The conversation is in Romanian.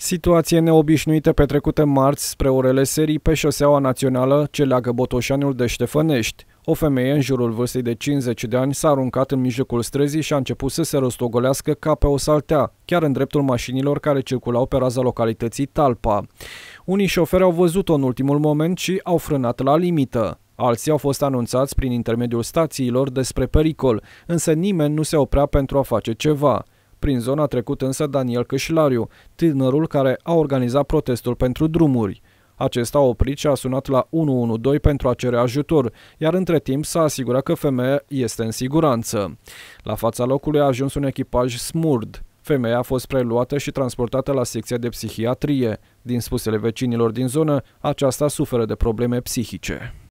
Situație neobișnuită petrecută marți spre orele serii pe șoseaua națională ce leagă Botoșanul de Ștefănești. O femeie în jurul vârstei de 50 de ani s-a aruncat în mijlocul străzii și a început să se rostogolească ca pe o saltea, chiar în dreptul mașinilor care circulau pe raza localității Talpa. Unii șoferi au văzut-o în ultimul moment și au frânat la limită. Alții au fost anunțați prin intermediul stațiilor despre pericol, însă nimeni nu se oprea pentru a face ceva. Prin zona trecut însă Daniel Cășilariu, tânărul care a organizat protestul pentru drumuri. Acesta a oprit și a sunat la 112 pentru a cere ajutor, iar între timp s-a asigurat că femeia este în siguranță. La fața locului a ajuns un echipaj smurd. Femeia a fost preluată și transportată la secția de psihiatrie. Din spusele vecinilor din zonă, aceasta suferă de probleme psihice.